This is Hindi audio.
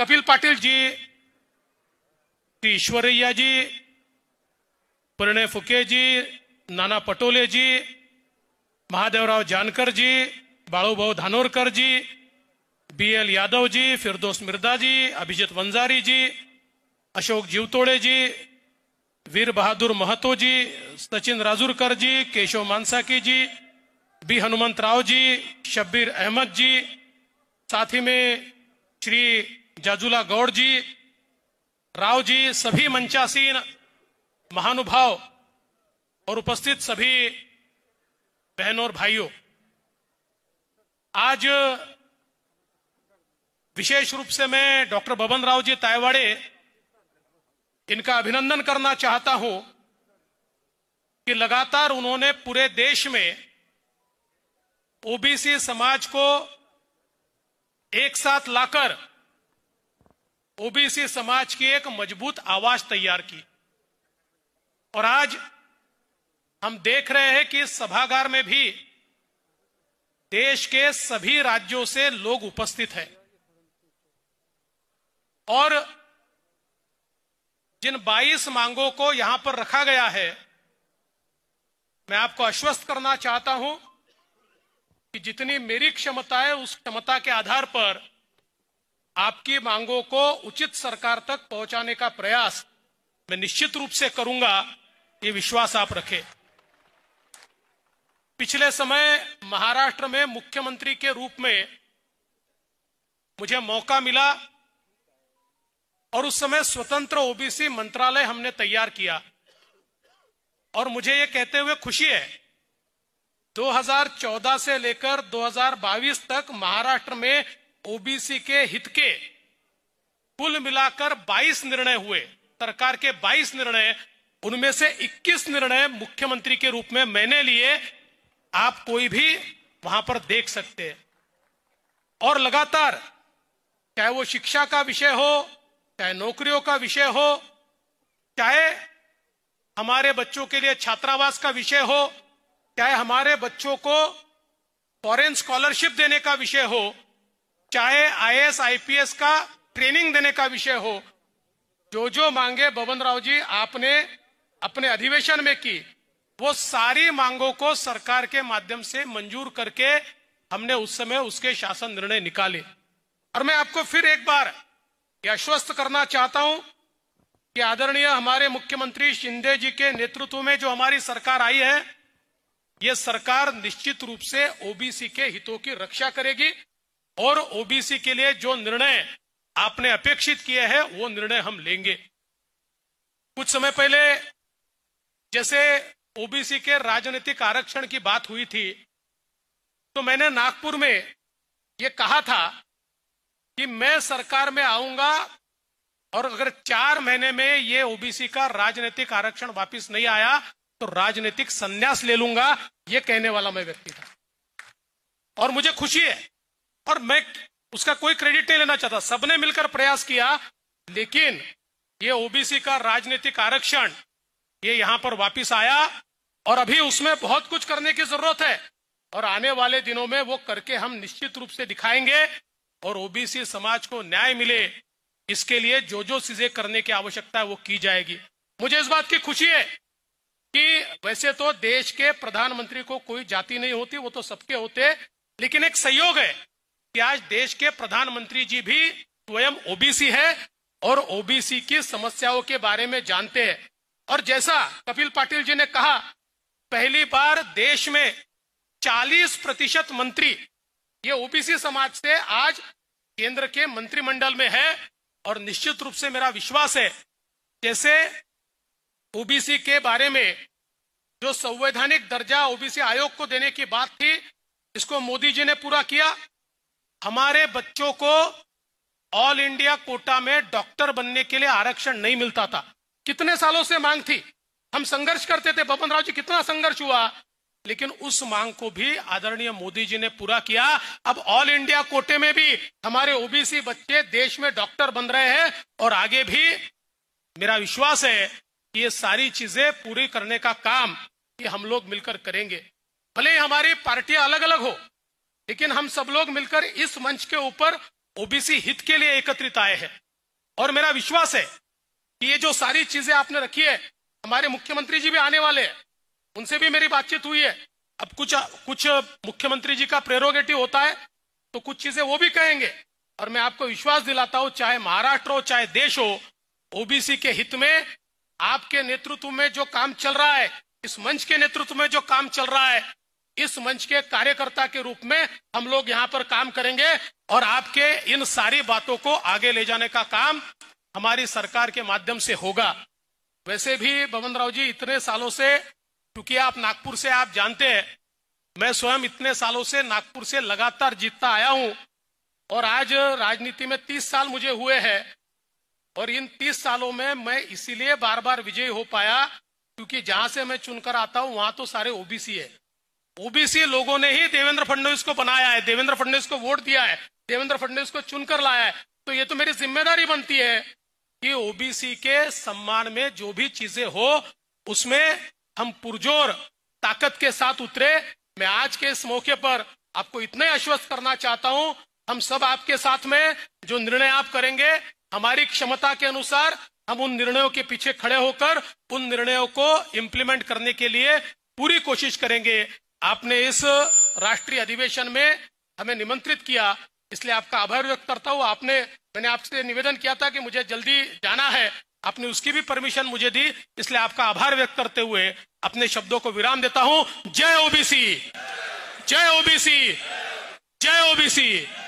कपिल पाटिल जी ईश्वरैया जी प्रणय फुके जी नाना Patole ji Mahadevrao Jankar ji Balubhau Dhanorkar ji B L Yadav ji Firdos Mirda ji Abhijeet Wanjari ji Ashok Jivtode ji Veer Bahadur Mahato ji Sachin Rajurkar ji Keshav Mansaki ji B Hanumant Rao ji Shabbir Ahmed ji साथ ही में श्री जाजुला गौड़ जी राव जी सभी मंचासीन महानुभाव और उपस्थित सभी बहनों और भाइयों आज विशेष रूप से मैं डॉक्टर बबन राव जी तायवाड़े इनका अभिनंदन करना चाहता हूं कि लगातार उन्होंने पूरे देश में ओबीसी समाज को एक साथ लाकर ओबीसी समाज की एक मजबूत आवाज तैयार की और आज हम देख रहे हैं कि इस सभागार में भी देश के सभी राज्यों से लोग उपस्थित हैं और जिन 22 मांगों को यहां पर रखा गया है मैं आपको आश्वस्त करना चाहता हूं कि जितनी मेरी क्षमता है उस क्षमता के आधार पर आपकी मांगों को उचित सरकार तक पहुंचाने का प्रयास मैं निश्चित रूप से करूंगा ये विश्वास आप रखें पिछले समय महाराष्ट्र में मुख्यमंत्री के रूप में मुझे मौका मिला और उस समय स्वतंत्र ओबीसी मंत्रालय हमने तैयार किया और मुझे ये कहते हुए खुशी है 2014 से लेकर 2022 तक महाराष्ट्र में ओबीसी के हित के कुल मिलाकर 22 निर्णय हुए सरकार के 22 निर्णय उनमें से 21 निर्णय मुख्यमंत्री के रूप में मैंने लिए आप कोई भी वहां पर देख सकते हैं और लगातार चाहे वो शिक्षा का विषय हो चाहे नौकरियों का विषय हो चाहे हमारे बच्चों के लिए छात्रावास का विषय हो चाहे हमारे बच्चों को फॉरेन स्कॉलरशिप देने का विषय हो चाहे आईएएस आईपीएस का ट्रेनिंग देने का विषय हो जो जो मांगे बबन राव जी आपने अपने अधिवेशन में की वो सारी मांगों को सरकार के माध्यम से मंजूर करके हमने उस समय उसके शासन निर्णय निकाले और मैं आपको फिर एक बार यह आश्वस्त करना चाहता हूं कि आदरणीय हमारे मुख्यमंत्री शिंदे जी के नेतृत्व में जो हमारी सरकार आई है ये सरकार निश्चित रूप से ओबीसी के हितों की रक्षा करेगी और ओबीसी के लिए जो निर्णय आपने अपेक्षित किए हैं वो निर्णय हम लेंगे कुछ समय पहले जैसे ओबीसी के राजनीतिक आरक्षण की बात हुई थी तो मैंने नागपुर में ये कहा था कि मैं सरकार में आऊंगा और अगर चार महीने में ये ओबीसी का राजनीतिक आरक्षण वापस नहीं आया तो राजनीतिक संन्यास ले लूंगा ये कहने वाला मैं व्यक्ति था और मुझे खुशी है और मैं उसका कोई क्रेडिट नहीं लेना चाहता सबने मिलकर प्रयास किया लेकिन ये ओबीसी का राजनीतिक आरक्षण ये यहां पर वापस आया और अभी उसमें बहुत कुछ करने की जरूरत है और आने वाले दिनों में वो करके हम निश्चित रूप से दिखाएंगे और ओबीसी समाज को न्याय मिले इसके लिए जो जो चीजें करने की आवश्यकता है वो की जाएगी मुझे इस बात की खुशी है कि वैसे तो देश के प्रधानमंत्री को कोई जाति नहीं होती वो तो सबके होते लेकिन एक सहयोग है कि आज देश के प्रधानमंत्री जी भी स्वयं ओबीसी है और ओबीसी की समस्याओं के बारे में जानते हैं और जैसा कपिल पाटिल जी ने कहा पहली बार देश में 40 प्रतिशत मंत्री ये ओबीसी समाज से आज केंद्र के मंत्रिमंडल में है और निश्चित रूप से मेरा विश्वास है जैसे ओबीसी के बारे में जो संवैधानिक दर्जा ओबीसी आयोग को देने की बात थी इसको मोदी जी ने पूरा किया हमारे बच्चों को ऑल इंडिया कोटा में डॉक्टर बनने के लिए आरक्षण नहीं मिलता था कितने सालों से मांग थी हम संघर्ष करते थे बपन राव जी कितना संघर्ष हुआ लेकिन उस मांग को भी आदरणीय मोदी जी ने पूरा किया अब ऑल इंडिया कोटे में भी हमारे ओबीसी बच्चे देश में डॉक्टर बन रहे हैं और आगे भी मेरा विश्वास है कि ये सारी चीजें पूरी करने का काम ये हम लोग मिलकर करेंगे भले हमारी पार्टियां अलग अलग हो लेकिन हम सब लोग मिलकर इस मंच के ऊपर ओबीसी हित के लिए एकत्रित आए हैं और मेरा विश्वास है कि ये जो सारी चीजें आपने रखी है हमारे मुख्यमंत्री जी भी आने वाले हैं उनसे भी मेरी बातचीत हुई है अब कुछ कुछ मुख्यमंत्री जी का प्रेरोगेटिव होता है तो कुछ चीजें वो भी कहेंगे और मैं आपको विश्वास दिलाता हूं चाहे महाराष्ट्र हो चाहे देश हो ओबीसी के हित में आपके नेतृत्व में जो काम चल रहा है इस मंच के नेतृत्व में जो काम चल रहा है इस मंच के कार्यकर्ता के रूप में हम लोग यहाँ पर काम करेंगे और आपके इन सारी बातों को आगे ले जाने का काम हमारी सरकार के माध्यम से होगा वैसे भी बबन राव जी इतने सालों से क्योंकि आप नागपुर से आप जानते हैं मैं स्वयं इतने सालों से नागपुर से लगातार जीतता आया हूं और आज राजनीति में तीस साल मुझे हुए हैं और इन तीस सालों में मैं इसीलिए बार बार विजयी हो पाया क्योंकि जहां से मैं चुनकर आता हूं वहां तो सारे ओबीसी है ओबीसी लोगों ने ही देवेंद्र फडणवीस को बनाया है देवेंद्र फडणवीस को वोट दिया है देवेंद्र फडणवीस को चुनकर लाया है तो ये तो मेरी जिम्मेदारी बनती है कि ओबीसी के सम्मान में जो भी चीजें हो उसमें हम पुरजोर ताकत के साथ उतरे मैं आज के इस मौके पर आपको इतने आश्वस्त करना चाहता हूं हम सब आपके साथ में जो निर्णय आप करेंगे हमारी क्षमता के अनुसार हम उन निर्णयों के पीछे खड़े होकर उन निर्णयों को इम्प्लीमेंट करने के लिए पूरी कोशिश करेंगे आपने इस राष्ट्रीय अधिवेशन में हमें निमंत्रित किया इसलिए आपका आभार व्यक्त करता हूँ आपने मैंने आपसे निवेदन किया था कि मुझे जल्दी जाना है आपने उसकी भी परमिशन मुझे दी इसलिए आपका आभार व्यक्त करते हुए अपने शब्दों को विराम देता हूं जय ओबीसी जय ओबीसी जय ओबीसी